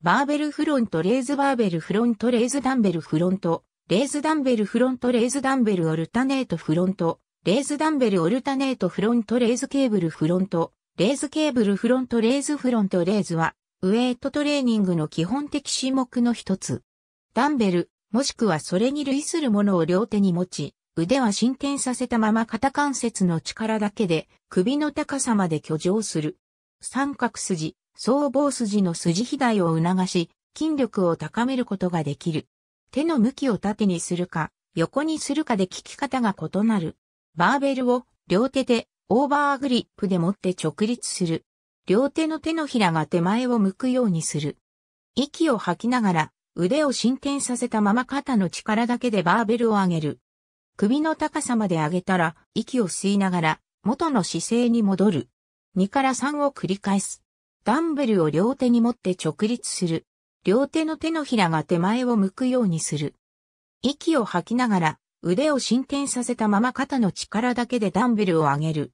バーベルフロントレーズバーベルフロントレーズダンベルフロント、レーズダンベルフロントレーズダンベルオルタネートフロント、レーズダンベルオルタネートフロントレーズケーブルフロント、レーズケーブルフロントレーズフロントレーズは、ウェイトトレーニングの基本的種目の一つ。ダンベル、もしくはそれに類するものを両手に持ち、腕は進展させたまま肩関節の力だけで首の高さまで挙上する。三角筋、僧帽筋の筋肥大を促し、筋力を高めることができる。手の向きを縦にするか、横にするかで効き方が異なる。バーベルを両手でオーバーグリップで持って直立する。両手の手のひらが手前を向くようにする。息を吐きながら腕を伸展させたまま肩の力だけでバーベルを上げる。首の高さまで上げたら息を吸いながら元の姿勢に戻る。2から3を繰り返す。ダンベルを両手に持って直立する。両手の手のひらが手前を向くようにする。息を吐きながら腕を伸展させたまま肩の力だけでダンベルを上げる。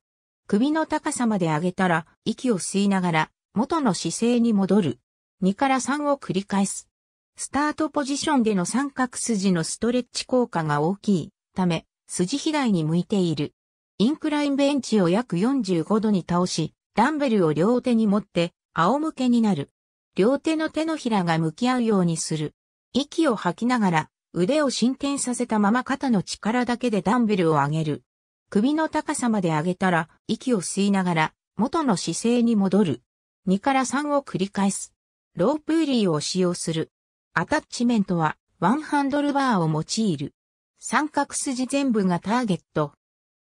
首の高さまで上げたら息を吸いながら元の姿勢に戻る。2から3を繰り返す。スタートポジションでの三角筋のストレッチ効果が大きいため、筋肥大に向いている。インクラインベンチを約45度に倒し、ダンベルを両手に持って仰向けになる。両手の手のひらが向き合うようにする。息を吐きながら腕を進展させたまま肩の力だけでダンベルを上げる。首の高さまで上げたら息を吸いながら元の姿勢に戻る。2から3を繰り返す。ロープーリーを使用する。アタッチメントはワンハンドルバーを用いる。三角筋全部がターゲット。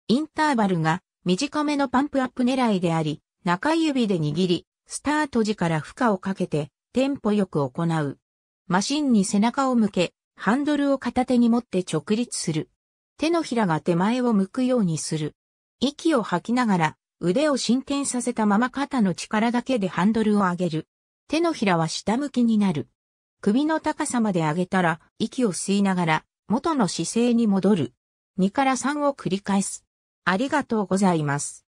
インターバルが短めのパンプアップ狙いであり、中指で握り、スタート時から負荷をかけて、テンポよく行う。マシンに背中を向け、ハンドルを片手に持って直立する。手のひらが手前を向くようにする。息を吐きながら、腕を進展させたまま肩の力だけでハンドルを上げる。手のひらは下向きになる。首の高さまで上げたら、息を吸いながら、元の姿勢に戻る。2から3を繰り返す。ありがとうございます。